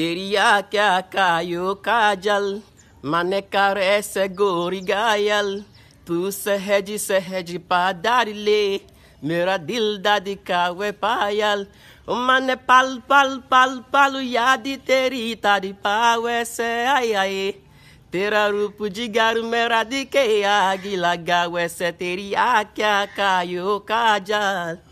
तेरिया क्या कायो काजल मन कर ऐसे गोरी गायल तू सहज सहज पादार ले मेरा दिल दादी का वे पायल मन पल पल पल पल याद तेरी तारी पावे से आई आई तेरा रूप जिगर मेरा दिखे आगी लगा वैसे तेरी आ क्या कायो काजल